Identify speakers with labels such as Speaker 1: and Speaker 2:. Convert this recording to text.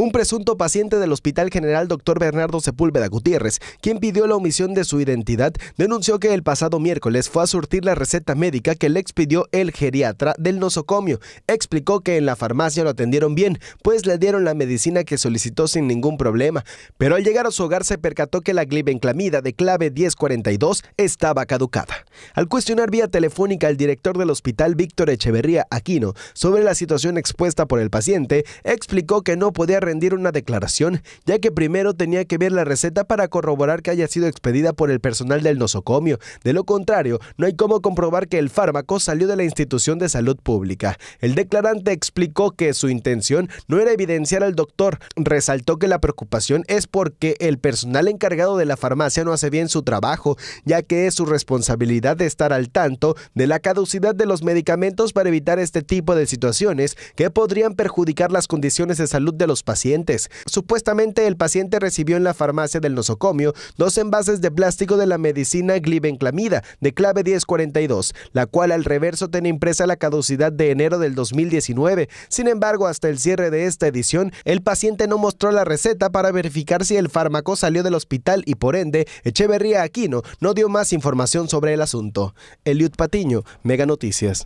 Speaker 1: un presunto paciente del Hospital General Dr. Bernardo Sepúlveda Gutiérrez, quien pidió la omisión de su identidad, denunció que el pasado miércoles fue a surtir la receta médica que le expidió el geriatra del nosocomio. Explicó que en la farmacia lo atendieron bien, pues le dieron la medicina que solicitó sin ningún problema, pero al llegar a su hogar se percató que la glibenclamida de clave 1042 estaba caducada. Al cuestionar vía telefónica al director del hospital Víctor Echeverría Aquino sobre la situación expuesta por el paciente, explicó que no podía rendir una declaración, ya que primero tenía que ver la receta para corroborar que haya sido expedida por el personal del nosocomio. De lo contrario, no hay cómo comprobar que el fármaco salió de la institución de salud pública. El declarante explicó que su intención no era evidenciar al doctor. Resaltó que la preocupación es porque el personal encargado de la farmacia no hace bien su trabajo, ya que es su responsabilidad de estar al tanto de la caducidad de los medicamentos para evitar este tipo de situaciones que podrían perjudicar las condiciones de salud de los pacientes Supuestamente el paciente recibió en la farmacia del nosocomio dos envases de plástico de la medicina glibenclamida de clave 1042, la cual al reverso tiene impresa la caducidad de enero del 2019. Sin embargo, hasta el cierre de esta edición, el paciente no mostró la receta para verificar si el fármaco salió del hospital y por ende, Echeverría Aquino no dio más información sobre el asunto. Eliud Patiño, Mega Noticias.